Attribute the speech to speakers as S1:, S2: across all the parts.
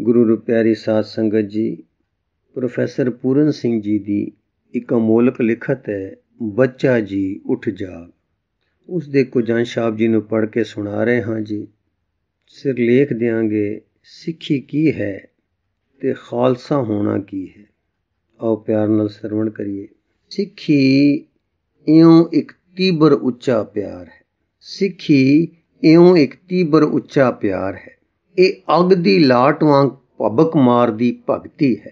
S1: ਗੁਰੂ ਰੁਪਿਆਰੀ ਸਾਧ ਸੰਗਤ ਜੀ ਪ੍ਰੋਫੈਸਰ ਪੂਰਨ ਸਿੰਘ ਜੀ ਦੀ ਇੱਕ ਅਮੋਲਕ ਲਿਖਤ ਹੈ ਬੱਚਾ ਜੀ ਉੱਠ ਜਾ ਉਸ ਦੇ ਕੁਝ ਅੰਸ਼ ਜੀ ਨੂੰ ਪੜ੍ਹ ਕੇ ਸੁਣਾ ਰਹੇ ਹਾਂ ਜੀ ਸਿਰ ਲੇਖ ਦਿਆਂਗੇ ਸਿੱਖੀ ਕੀ ਹੈ ਤੇ ਖਾਲਸਾ ਹੋਣਾ ਕੀ ਹੈ ਆਓ ਪਿਆਰ ਨਾਲ ਸਰਵਣ ਕਰੀਏ ਸਿੱਖੀ ਇਉਂ ਇੱਕ ਤੀਬਰ ਉੱਚਾ ਪਿਆਰ ਹੈ ਸਿੱਖੀ ਇਉਂ ਇੱਕ ਤੀਬਰ ਉੱਚਾ ਪਿਆਰ ਹੈ ਇਹ ਅਗ ਦੀ ਲਾਟ ਵਾਂਗ ਮਾਰ ਮਾਰਦੀ ਭਗਤੀ ਹੈ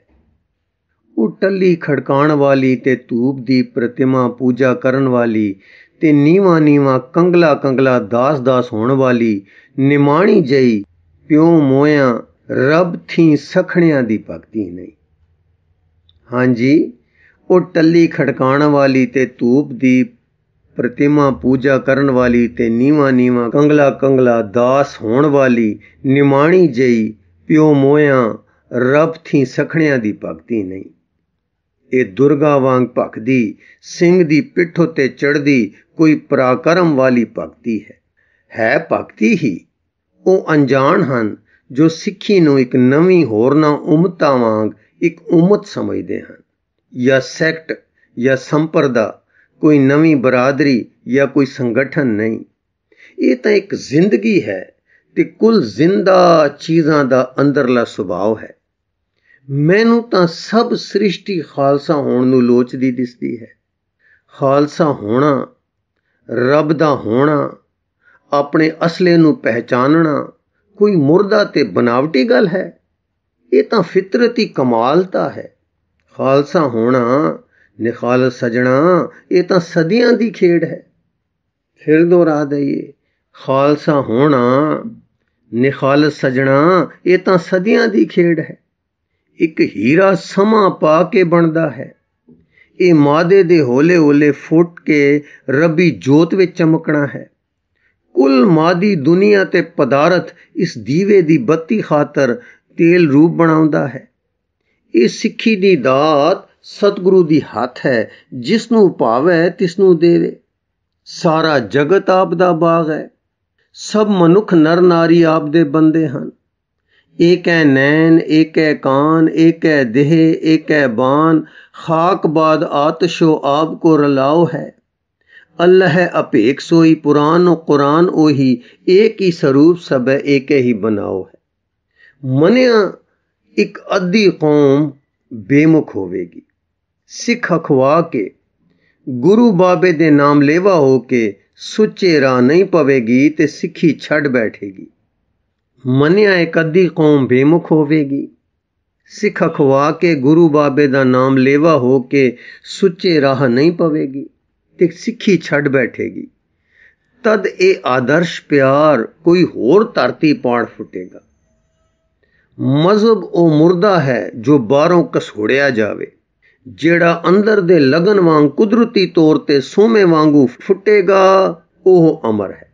S1: ਉਹ ਟੱਲੀ ਖੜਕਾਣ ਵਾਲੀ ਤੇ ਧੂਪ ਦੀ ਪ੍ਰਤਿਮਾ ਪੂਜਾ ਕਰਨ ਵਾਲੀ ਤੇ ਨੀਵਾ ਨੀਵਾ ਕੰਗਲਾ ਕੰਗਲਾ ਦਾਸ ਦਾਸ ਹੋਣ ਵਾਲੀ ਨਿਮਾਣੀ ਜਈ ਪਿਉ ਮੋਇਆ ਰਬ ਥੀ ਸਖਣਿਆਂ ਦੀ ਭਗਤੀ ਨਹੀਂ ਹਾਂਜੀ ਉਹ ਟੱਲੀ ਖੜਕਾਣ ਵਾਲੀ ਤੇ ਧੂਪ ਦੀ ਪ੍ਰਤਿਮਾ ਪੂਜਾ ਕਰਨ ਵਾਲੀ ਤੇ ਨੀਵਾ ਨੀਵਾ ਕੰਗਲਾ ਕੰਗਲਾ ਦਾਸ ਹੋਣ ਵਾਲੀ ਨਿਮਾਣੀ ਜਈ ਪਿਉ ਮੋਇਆ ਰੱਬ ਥੀ ਸਖਣਿਆਂ ਦੀ ਭਗਤੀ ਨਹੀਂ ਇਹ ਦੁਰਗਾ ਵਾਂਗ ਭਗਦੀ ਸਿੰਘ ਦੀ ਪਿੱਠ ਉਤੇ ਚੜਦੀ ਕੋਈ ਪ੍ਰਾਕਰਮ ਵਾਲੀ ਭਗਤੀ ਹੈ ਹੈ ਭਗਤੀ ਹੀ ਉਹ ਅਣਜਾਣ ਹਨ ਜੋ ਸਿੱਖੀ ਨੂੰ ਇੱਕ ਨਵੀਂ ਹੋਰਨਾ ਉਮਤਾ ਵਾਂਗ ਇੱਕ ਉਮਤ ਸਮਝਦੇ ਹਨ ਜਾਂ ਸੈਕਟ ਜਾਂ ਸੰਪਰਦਾ ਕੋਈ ਨਵੀਂ ਬਰਾਦਰੀ ਜਾਂ ਕੋਈ ਸੰਗਠਨ ਨਹੀਂ ਇਹ ਤਾਂ ਇੱਕ ਜ਼ਿੰਦਗੀ ਹੈ ਤੇ ਕੁੱਲ ਜ਼ਿੰਦਾ ਚੀਜ਼ਾਂ ਦਾ ਅੰਦਰਲਾ ਸੁਭਾਅ ਹੈ ਮੈਨੂੰ ਤਾਂ ਸਭ ਸ੍ਰਿਸ਼ਟੀ ਖਾਲਸਾ ਹੋਣ ਨੂੰ ਲੋਚਦੀ ਦਿਸਦੀ ਹੈ ਖਾਲਸਾ ਹੋਣਾ ਰੱਬ ਦਾ ਹੋਣਾ ਆਪਣੇ ਅਸਲੇ ਨੂੰ ਪਹਿਚਾਨਣਾ ਕੋਈ ਮੁਰਦਾ ਤੇ ਬਨਾਵਟੀ ਗੱਲ ਹੈ ਇਹ ਤਾਂ ਫਿਤਰਤੀ ਕਮਾਲਤਾ ਹੈ ਖਾਲਸਾ ਹੋਣਾ ਨਿਖਾਲ ਸਜਣਾ ਇਹ ਤਾਂ ਸਦੀਆਂ ਦੀ ਖੇਡ ਹੈ ਫਿਰ ਦੁਹਰਾ ਦਈਏ ਖਾਲਸਾ ਹੋਣਾ ਨਿਖਾਲ ਸਜਣਾ ਇਹ ਤਾਂ ਸਦੀਆਂ ਦੀ ਖੇਡ ਹੈ ਇੱਕ ਹੀਰਾ ਸਮਾ ਪਾ ਕੇ ਬਣਦਾ ਹੈ ਇਹ ਮਾਦੇ ਦੇ ਹੋਲੇ-ਹੋਲੇ ਫੁੱਟ ਕੇ ਰੱਬੀ ਜੋਤ ਵਿੱਚ ਚਮਕਣਾ ਹੈ ਕੁੱਲ ਮਾਦੀ ਦੁਨੀਆ ਤੇ ਪਦਾਰਥ ਇਸ ਦੀਵੇ ਦੀ ਬੱਤੀ ਖਾਤਰ ਤੇਲ ਰੂਪ ਬਣਾਉਂਦਾ ਹੈ ਇਹ ਸਿੱਖੀ ਦੀ ਦਾਤ ਸਤਿਗੁਰੂ ਦੀ ਹੱਥ ਹੈ ਜਿਸ ਨੂੰ ਭਾਵੇ ਤਿਸ ਨੂੰ ਦੇਵੇ ਸਾਰਾ ਜਗਤ ਆਪ ਦਾ ਬਾਗ ਹੈ ਸਭ ਮਨੁੱਖ ਨਰ ਨਾਰੀ ਆਪ ਦੇ ਬੰਦੇ ਹਨ ਏਕ ਏਕੈ ਨੈਣ ਹੈ ਕਾਨ ਏਕ ਹੈ ਦੇਹ ਏਕ ਹੈ ਬਾਨ ਖਾਕ ਬਾਦ ਆਤਸ਼ੋ ਆਪ ਕੋ ਰਲਾਓ ਹੈ अल्लाह ਹੈ ਅਪੇਖ ਸੋਈ और कुरान ओ ही एक ही स्वरूप सब है एक ही बनाओ है मनिया एक अद्धी कौम बेमुख होवेगी ਸਿੱਖ ਅਖਵਾ ਕੇ ਗੁਰੂ ਬਾਬੇ ਦੇ ਨਾਮ ਲੇਵਾ ਹੋ ਕੇ ਸੁੱਚੇ ਰਾਹ ਨਹੀਂ ਪਵੇਗੀ ਤੇ ਸਿੱਖੀ ਛੱਡ ਬੈਠੇਗੀ ਮੰਨਿਆ ਇੱਕ ਅੱਧੀ ਕੌਮ ਬੇਮੁਖ ਹੋਵੇਗੀ ਸਿੱਖ ਅਖਵਾ ਕੇ ਗੁਰੂ ਬਾਬੇ ਦਾ ਨਾਮ ਲੇਵਾ ਹੋ ਕੇ ਸੁੱਚੇ ਰਾਹ ਨਹੀਂ ਪਵੇਗੀ ਤੇ ਸਿੱਖੀ ਛੱਡ ਬੈਠੇਗੀ ਤਦ ਇਹ ਆਦਰਸ਼ ਪਿਆਰ ਕੋਈ ਹੋਰ ਧਰਤੀ ਪਾੜ ਫੁੱਟੇਗਾ ਮਜ਼ਹਬ ਉਹ ਮੁਰਦਾ ਹੈ ਜੋ ਬਾਹਰੋਂ ਕਸੋੜਿਆ ਜਾਵੇ ਜਿਹੜਾ ਅੰਦਰ ਦੇ ਲਗਨ ਵਾਂਗ ਕੁਦਰਤੀ ਤੌਰ ਤੇ ਸੋਮੇ ਵਾਂਗੂ ਫੁੱਟੇਗਾ ਉਹ ਅਮਰ ਹੈ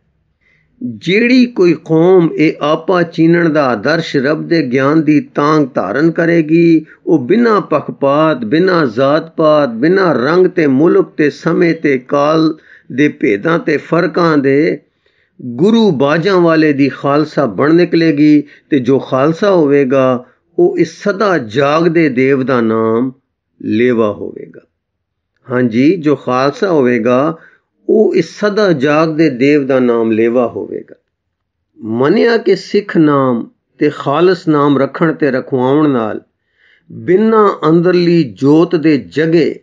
S1: ਜਿਹੜੀ ਕੋਈ ਕੌਮ ਇਹ ਆਪਾ ਚੀਨਣ ਦਾ ਆਦਰਸ਼ ਰੱਬ ਦੇ ਗਿਆਨ ਦੀ ਤਾਂਗ ਧਾਰਨ ਕਰੇਗੀ ਉਹ ਬਿਨਾ ਪਖਪਾਤ ਬਿਨਾ ਜ਼ਾਤ-ਪਾਤ ਬਿਨਾ ਰੰਗ ਤੇ ਮੁਲਕ ਤੇ ਸਮੇਂ ਤੇ ਕਾਲ ਦੇ ਭੇਦਾਂ ਤੇ ਫਰਕਾਂ ਦੇ ਗੁਰੂ ਬਾਜਾਂ ਵਾਲੇ ਦੀ ਖਾਲਸਾ ਬਣ ਨਿਕਲੇਗੀ ਤੇ ਜੋ ਖਾਲਸਾ ਹੋਵੇਗਾ ਉਹ ਇਸ ਸਦਾ ਜਾਗਦੇ ਦੇਵ ਦਾ ਨਾਮ ਲੇਵਾ ਹੋਵੇਗਾ ਹਾਂਜੀ ਜੋ ਖਾਲਸਾ ਹੋਵੇਗਾ ਉਹ ਇਸ ਸਦਾ ਜਾਗ ਦੇ ਦੇਵ ਦਾ ਨਾਮ ਲੇਵਾ ਹੋਵੇਗਾ ਮੰਨਿਆ ਕਿ ਸਿੱਖ ਨਾਮ ਤੇ ਖਾਲਸ ਨਾਮ ਰੱਖਣ ਤੇ ਰਖਵਾਉਣ ਨਾਲ ਬਿਨਾਂ ਅੰਦਰਲੀ ਜੋਤ ਦੇ ਜਗੇ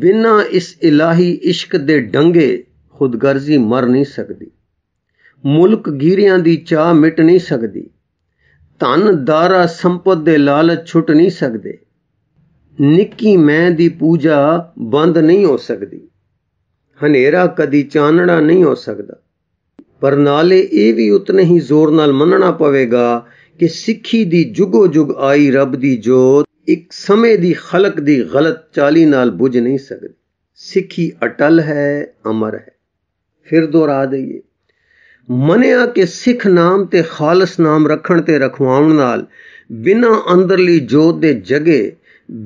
S1: ਬਿਨਾਂ ਇਸ ਇਲਾਹੀ ਇਸ਼ਕ ਦੇ ਡੰਗੇ ਖੁਦਗਰਜ਼ੀ ਮਰ ਨਹੀਂ ਸਕਦੀ ਮੁਲਕ ਗੀਰਿਆਂ ਦੀ ਚਾਹ ਮਿਟ ਨਹੀਂ ਸਕਦੀ ਧਨ ਦਾਰਾ ਸੰਪਤ ਦੇ ਲਾਲਚ ਛੁੱਟ ਨਹੀਂ ਸਕਦੇ ਨਿੱਕੀ ਮੈਂ ਦੀ ਪੂਜਾ ਬੰਦ ਨਹੀਂ ਹੋ ਸਕਦੀ ਹਨੇਰਾ ਕਦੀ ਚਾਨਣਾ ਨਹੀਂ ਹੋ ਸਕਦਾ ਪਰ ਨਾਲੇ ਇਹ ਵੀ ਉਤਨੇ ਹੀ ਜ਼ੋਰ ਨਾਲ ਮੰਨਣਾ ਪਵੇਗਾ ਕਿ ਸਿੱਖੀ ਦੀ ਜੁਗੋ ਜੁਗ ਆਈ ਰੱਬ ਦੀ ਜੋਤ ਇੱਕ ਸਮੇਂ ਦੀ ਖਲਕ ਦੀ ਗਲਤ ਚਾਲੀ ਨਾਲ 부ਝ ਨਹੀਂ ਸਕਦੀ ਸਿੱਖੀ ਅਟਲ ਹੈ ਅਮਰ ਹੈ ਫਿਰ ਦੁਹਰਾ ਦਈਏ ਮਨਿਆ ਕਿ ਸਿੱਖ ਨਾਮ ਤੇ ਖਾਲਸ ਨਾਮ ਰੱਖਣ ਤੇ ਰਖਵਾਉਣ ਨਾਲ ਬਿਨਾ ਅੰਦਰਲੀ ਜੋਤ ਦੇ ਜਗੇ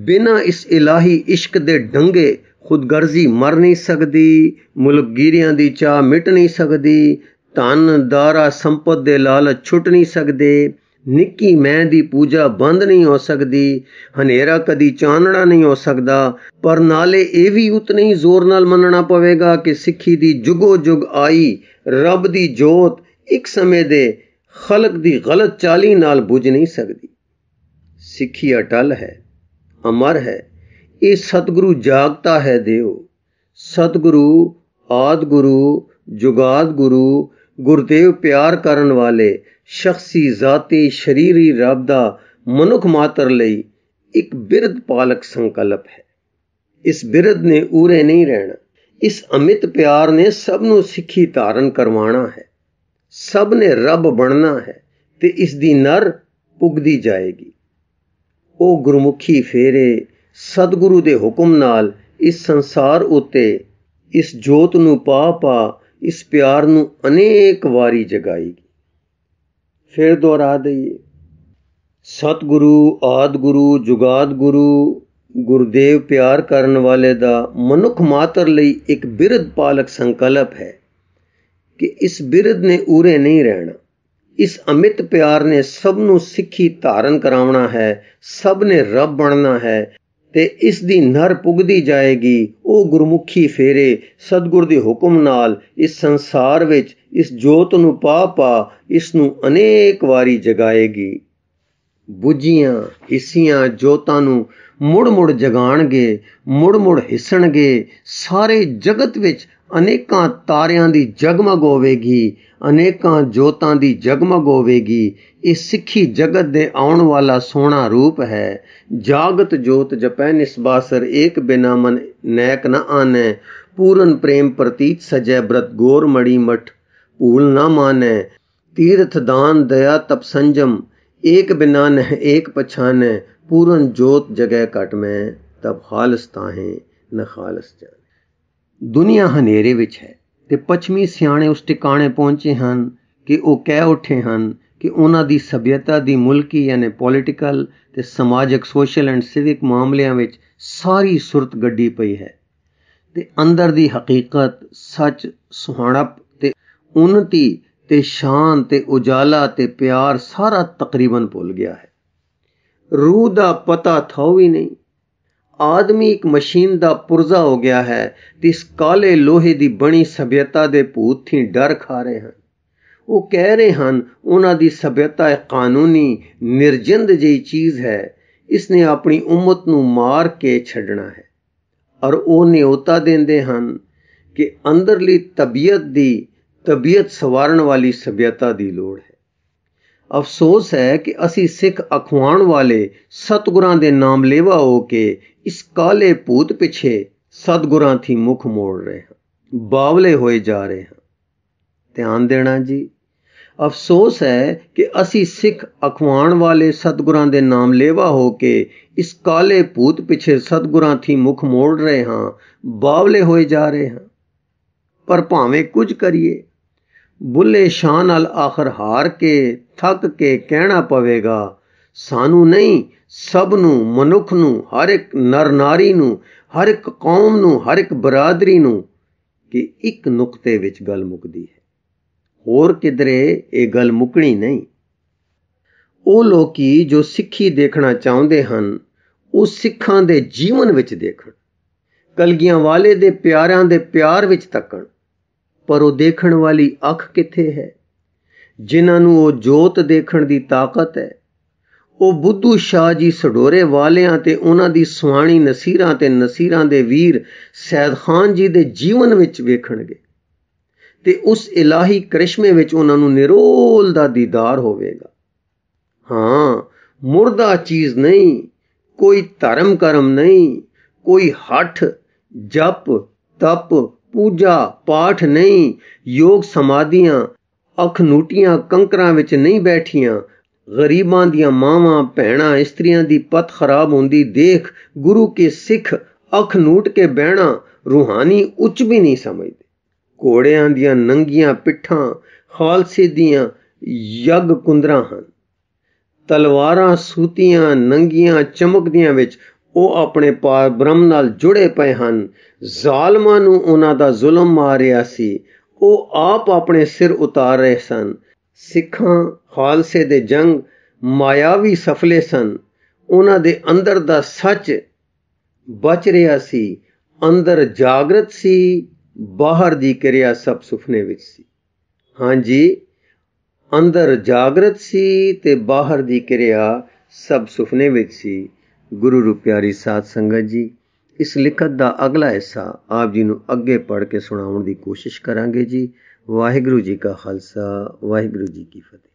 S1: ਬਿਨਾ ਇਸ ਇਲਾਹੀ ਇਸ਼ਕ ਦੇ ਡੰਗੇ ਖੁਦਗਰਜ਼ੀ ਮਰ ਨਹੀਂ ਸਕਦੀ ਮੁਲਕਗੀਰੀਆਂ ਦੀ ਚਾਹ ਮਿਟ ਨਹੀਂ ਸਕਦੀ ਧਨ ਦਾਰਾ ਸੰਪਤ ਦੇ ਲਾਲਚ ਛੁੱਟ ਨਹੀਂ ਸਕਦੇ ਨਿੱਕੀ ਮੈਂ ਦੀ ਪੂਜਾ ਬੰਦ ਨਹੀਂ ਹੋ ਸਕਦੀ ਹਨੇਰਾ ਕਦੀ ਚਾਨਣਾ ਨਹੀਂ ਹੋ ਸਕਦਾ ਪਰ ਨਾਲੇ ਇਹ ਵੀ ਉਤਨੇ ਹੀ ਜ਼ੋਰ ਨਾਲ ਮੰਨਣਾ ਪਵੇਗਾ ਕਿ ਸਿੱਖੀ ਦੀ ਜੁਗੋ ਜੁਗ ਆਈ ਰੱਬ ਦੀ ਜੋਤ ਇੱਕ ਸਮੇਂ ਦੇ ਖਲਕ ਦੀ ਗਲਤ ਚਾਲੀ ਨਾਲ ਬੁਝ ਨਹੀਂ ਸਕਦੀ ਸਿੱਖੀ ਅਟਲ ਹੈ ਅਮਰ ਹੈ ਇਹ ਸਤਿਗੁਰੂ ਜਾਗਤਾ ਹੈ ਦਿਓ ਸਤਿਗੁਰੂ ਆਦ ਗੁਰੂ ਜੁਗਾਦ ਗੁਰੂ ਗੁਰਦੇਵ ਪਿਆਰ ਕਰਨ ਵਾਲੇ ਸ਼ਖਸੀ ਜ਼ਾਤੀ ਸ਼ਰੀਰੀ ਰੱਬ ਦਾ ਮਨੁੱਖ ਮਾਤਰ ਲਈ ਇੱਕ ਬਿਰਦ ਪਾਲਕ ਸੰਕਲਪ ਹੈ ਇਸ ਬਿਰਦ ਨੇ ਊਰੇ ਨਹੀਂ ਰਹਿਣਾ ਇਸ ਅਮਿਤ ਪਿਆਰ ਨੇ ਸਭ ਨੂੰ ਸਿੱਖੀ ਧਾਰਨ ਕਰਵਾਣਾ ਹੈ ਸਭ ਨੇ ਰੱਬ ਬਣਨਾ ਹੈ ਤੇ ਇਸ ਦੀ ਨਰ ਪੁੱਗਦੀ ਜਾਏਗੀ ਉਹ ਗੁਰਮੁਖੀ ਫੇਰੇ ਸਤਿਗੁਰੂ ਦੇ ਹੁਕਮ ਨਾਲ ਇਸ ਸੰਸਾਰ ਉਤੇ ਇਸ ਜੋਤ ਨੂੰ ਪਾ ਪਾ ਇਸ ਪਿਆਰ ਨੂੰ ਅਨੇਕ ਵਾਰੀ ਜਗਾਏਗੀ ਫਿਰ ਦੁਹਰਾ ਦਈਏ ਸਤਿਗੁਰੂ ਆਦ ਗੁਰੂ ਜੁਗਾਦ ਗੁਰੂ ਗੁਰਦੇਵ ਪਿਆਰ ਕਰਨ ਵਾਲੇ ਦਾ ਮਨੁੱਖ ਮਾਤਰ ਲਈ ਇੱਕ ਬਿਰਧ ਪਾਲਕ ਸੰਕਲਪ ਹੈ ਕਿ ਇਸ ਬਿਰਧ ਨੇ ਉਰੇ ਨਹੀਂ ਰਹਿਣਾ ਇਸ ਅਮਿਤ ਪਿਆਰ ਨੇ ਸਭ ਨੂੰ ਸਿੱਖੀ ਧਾਰਨ ਕਰਾਉਣਾ ਹੈ ਸਭ ਨੇ ਰੱਬ ਬਣਨਾ ਹੈ ਤੇ ਇਸ ਦੀ ਨਰ ਪੁਗਦੀ ਜਾਏਗੀ ਉਹ ਗੁਰਮੁਖੀ ਫੇਰੇ ਸਤਗੁਰ ਦੇ ਹੁਕਮ ਨਾਲ ਇਸ ਸੰਸਾਰ ਵਿੱਚ ਇਸ ਜੋਤ ਨੂੰ ਪਾ ਪਾ ਇਸ ਨੂੰ ਅਨੇਕ ਵਾਰੀ ਜਗਾਏਗੀ ਬੁਝੀਆਂ ਇਸੀਆਂ ਜੋਤਾਂ ਨੂੰ ਮੁੜ ਮੁੜ ਜਗਾਣਗੇ ਮੁੜ ਮੁੜ ਹਿੱਸਣਗੇ ਸਾਰੇ ਜਗਤ ਵਿੱਚ ਅਨੇਕਾਂ ਤਾਰਿਆਂ ਦੀ ਜਗਮਗ ਹੋਵੇਗੀ ਅਨੇਕਾਂ ਜੋਤਾਂ ਦੀ ਜਗਮਗ ਹੋਵੇਗੀ ਇਹ ਸਿੱਖੀ ਜਗਤ ਦੇ ਆਉਣ ਵਾਲਾ ਸੋਹਣਾ ਰੂਪ ਹੈ ਜਾਗਤ ਜੋਤ ਜਪੈ ਨਿਸਬਾਸਰ ਏਕ ਬਿਨਾ ਮਨ ਨੈਕ ਨ ਆਨੈ ਪੂਰਨ ਪ੍ਰੇਮ ਪ੍ਰਤੀਤ ਸਜੈ ਬ੍ਰਤ ਗੋਰ ਮੜੀ ਮਠ ਭੂਲ ਨਾ ਮਾਨੈ ਤੀਰਥ ਦਾਨ ਦਇਆ ਤਪ ਸੰਜਮ ਏਕ ਬਿਨਾ ਨਹਿ ਏਕ ਪਛਾਨੈ ਪੂਰਨ ਜੋਤ ਜਗੈ ਘਟ ਮੈਂ ਤਬ ਖਾਲਸ ਤਾਹੇ ਨ ਖਾਲਸ ਜਾਣ ਦੁਨੀਆ ਹਨੇਰੇ ਵਿੱਚ ਹੈ ਤੇ ਪੱਛਮੀ ਸਿਆਣੇ ਉਸ ਟਿਕਾਣੇ ਪਹੁੰਚੇ ਹਨ ਕਿ ਉਹ ਕਹਿ ਉੱਠੇ ਹਨ ਕਿ ਉਹਨਾਂ ਦੀ ਸਭਿਅਤਾ ਦੀ ਮੁਲਕੀ ਯਾਨੀ ਪੋਲਿਟੀਕਲ ਤੇ ਸਮਾਜਿਕ ਸੋਸ਼ਲ ਐਂਡ ਸਿਵਿਕ ਮਾਮਲਿਆਂ ਵਿੱਚ ਸਾਰੀ ਸੁਰਤ ਗੱਡੀ ਪਈ ਹੈ ਤੇ ਅੰਦਰ ਦੀ ਹਕੀਕਤ ਸੱਚ ਸੁਹਾਣਾ ਤੇ ਉਨਤੀ ਤੇ ਸ਼ਾਨ ਤੇ ਉਜਾਲਾ ਤੇ ਪਿਆਰ ਸਾਰਾ ਤਕਰੀਬਨ ਭੁੱਲ ਗਿਆ ਹੈ ਰੂਹ ਦਾ ਪਤਾ ਥੋ ਵੀ ਨਹੀਂ ਆਦਮੀ ਇੱਕ ਮਸ਼ੀਨ ਦਾ ਪੁਰਜ਼ਾ ਹੋ ਗਿਆ ਹੈ ਤੇ ਇਸ ਕਾਲੇ ਲੋਹੇ ਦੀ ਬਣੀ ਸਭਿਅਤਾ ਦੇ ਭੂਤ ਥੀ ਡਰ ਖਾ ਰਹੇ ਹਨ ਉਹ ਕਹਿ ਰਹੇ ਹਨ ਉਹਨਾਂ ਦੀ ਸਭਿਅਤਾ ਇੱਕ ਕਾਨੂੰਨੀ ਨਿਰਜਿੰਦ ਜਿਹੀ ਚੀਜ਼ ਹੈ ਇਸ ਨੇ ਆਪਣੀ ਉਮਤ ਨੂੰ ਮਾਰ ਕੇ ਛੱਡਣਾ ਹੈ ਔਰ ਉਹ ਨਿਯੋਤਾ ਦਿੰਦੇ ਹਨ ਕਿ ਅੰਦਰਲੀ ਤਬੀਅਤ ਦੀ ਤਬੀਅਤ ਸਵਾਰਨ ਵਾਲੀ ਸਭਿਅਤਾ ਦੀ ਲੋੜ ਹੈ ਅਫਸੋਸ ਹੈ ਕਿ ਅਸੀਂ ਸਿੱਖ ਅਖਵਾਣ ਵਾਲੇ ਸਤਗੁਰਾਂ ਦੇ ਨਾਮ ਲੇਵਾ ਹੋ ਕੇ ਇਸ ਕਾਲੇ ਭੂਤ ਪਿੱਛੇ ਸਤਗੁਰਾਂ ਥੀ ਮੁਖ ਮੋੜ ਰਹੇ ਹਾਂ ਬਾਵਲੇ ਹੋਏ ਜਾ ਰਹੇ ਹਾਂ ਧਿਆਨ ਦੇਣਾ ਜੀ ਅਫਸੋਸ ਹੈ ਕਿ ਅਸੀਂ ਸਿੱਖ ਅਖਵਾਣ ਵਾਲੇ ਸਤਗੁਰਾਂ ਦੇ ਨਾਮ ਲੇਵਾ ਹੋ ਕੇ ਇਸ ਕਾਲੇ ਭੂਤ ਪਿੱਛੇ ਸਤਗੁਰਾਂ ਥੀ ਮੁਖ ਮੋੜ ਰਹੇ ਹਾਂ ਬਾਵਲੇ ਹੋਏ ਜਾ ਰਹੇ ਹਾਂ ਪਰ ਭਾਵੇਂ ਕੁਝ ਕਰੀਏ ਬੁੱਲੇ ਸ਼ਾਨ ਨਾਲ ਆਖਰ ਹਾਰ ਕੇ ਥੱਕ ਕੇ ਕਹਿਣਾ ਪਵੇਗਾ ਸਾਨੂੰ ਨਹੀਂ ਸਭ ਨੂੰ ਮਨੁੱਖ ਨੂੰ ਹਰ ਇੱਕ ਨਰ ਨਾਰੀ ਨੂੰ ਹਰ ਇੱਕ ਕੌਮ ਨੂੰ ਹਰ ਇੱਕ ਬਰਾਦਰੀ ਨੂੰ ਕਿ ਇੱਕ ਨੁਕਤੇ ਵਿੱਚ ਗੱਲ ਮੁੱਕਦੀ ਹੈ ਹੋਰ ਕਿਧਰੇ ਇਹ ਗੱਲ ਮੁੱਕਣੀ ਨਹੀਂ ਉਹ ਲੋਕੀ ਜੋ ਸਿੱਖੀ ਦੇਖਣਾ ਚਾਹੁੰਦੇ ਹਨ ਉਹ ਸਿੱਖਾਂ ਦੇ ਜੀਵਨ ਵਿੱਚ ਦੇਖਣ ਕਲਗੀਆਂ ਵਾਲੇ ਦੇ ਪਿਆਰਾਂ ਦੇ ਪਿਆਰ ਵਿੱਚ ਤੱਕਣ ਪਰ ਉਹ ਦੇਖਣ ਵਾਲੀ ਅੱਖ ਕਿੱਥੇ ਹੈ ਜਿਨ੍ਹਾਂ ਨੂੰ ਉਹ ਜੋਤ ਦੇਖਣ ਦੀ ਤਾਕਤ ਹੈ ਉਹ ਬੁੱਧੂ ਸ਼ਾਹ ਜੀ ਸਡੋਰੇ ਵਾਲਿਆਂ ਤੇ ਉਹਨਾਂ ਦੀ ਸੁਹਾਣੀ ਨਸੀਰਾਂ ਤੇ ਨਸੀਰਾਂ ਦੇ ਵੀਰ ਸੈਦ ਖਾਨ ਜੀ ਦੇ ਜੀਵਨ ਵਿੱਚ ਵੇਖਣਗੇ ਤੇ ਉਸ ਇਲਾਹੀ ਕ੍ਰਿਸ਼ਮੇ ਵਿੱਚ ਉਹਨਾਂ ਨੂੰ ਨਿਰੋਲ ਦਾ ਦੀਦਾਰ ਹੋਵੇਗਾ ਹਾਂ ਮੁਰਦਾ ਚੀਜ਼ ਨਹੀਂ ਕੋਈ ਧਰਮ ਕਰਮ ਨਹੀਂ ਕੋਈ ਹੱਠ ਜਪ ਤਪ ਪੂਜਾ ਪਾਠ ਨਹੀਂ ਯੋਗ ਸਮਾਧੀਆਂ ਅਖਨੂਟੀਆਂ ਕੰਕਰਾਂ ਵਿੱਚ ਨਹੀਂ ਬੈਠੀਆਂ ਗਰੀਬਾਂ ਦੀਆਂ ਮਾਵਾਂ ਭੈਣਾਂ ਇਸਤਰੀਆਂ ਦੀ ਪਤ ਖਰਾਬ ਹੁੰਦੀ ਦੇਖ ਗੁਰੂ ਕੇ ਸਿੱਖ ਅਖਨੂਟ ਕੇ ਬਹਿਣਾ ਰੂਹਾਨੀ ਉੱਚ ਵੀ ਨਹੀਂ ਸਮਝਦੇ ਕੋੜਿਆਂ ਦੀਆਂ ਨੰਗੀਆਂ ਪਿੱਠਾਂ ਖਾਲਸੇ ਦੀਆਂ ਯਗ ਕੁੰਦਰਾ ਹਨ ਤਲਵਾਰਾਂ ਸੂਤੀਆਂ ਨੰਗੀਆਂ ਚਮਕਦੀਆਂ ਵਿੱਚ ਉਹ ਆਪਣੇ ਪਾਰ ਬ੍ਰਹਮ ਨਾਲ ਜੁੜੇ ਪਏ ਹਨ ਜ਼ਾਲਮਾਂ ਨੂੰ ਉਹਨਾਂ ਦਾ ਜ਼ੁਲਮ ਮਾਰਿਆ ਸੀ ਉਹ ਆਪ ਆਪਣੇ ਸਿਰ ਉਤਾਰ ਰਹੇ ਸਨ ਸਿੱਖਾਂ ਖਾਲਸੇ ਦੇ ਜੰਗ ਮਾਇਆਵੀ ਸਫਲੇ ਸਨ ਉਹਨਾਂ ਦੇ ਅੰਦਰ ਦਾ ਸੱਚ ਬਚ ਰਿਹਾ ਸੀ ਅੰਦਰ ਜਾਗਰਤ ਸੀ ਬਾਹਰ ਦੀ ਕਿਰਿਆ ਸਭ ਸੁਪਨੇ ਵਿੱਚ ਸੀ ਹਾਂਜੀ ਅੰਦਰ ਜਾਗਰਤ ਸੀ ਤੇ ਬਾਹਰ ਦੀ ਕਿਰਿਆ ਸਭ ਸੁਪਨੇ ਵਿੱਚ ਸੀ ਗੁਰੂ ਰੂਪਿਆਰੀ ਸਾਧ ਸੰਗਤ ਜੀ ਇਸ ਲਿਖਤ ਦਾ ਅਗਲਾ ਹਿੱਸਾ ਆਪ ਜੀ ਨੂੰ ਅੱਗੇ ਪੜ੍ਹ ਕੇ ਸੁਣਾਉਣ ਦੀ ਕੋਸ਼ਿਸ਼ ਕਰਾਂਗੇ ਜੀ ਵਾਹਿਗੁਰੂ ਜੀ ਕਾ ਖਾਲਸਾ ਵਾਹਿਗੁਰੂ ਜੀ ਕੀ ਫਤਿਹ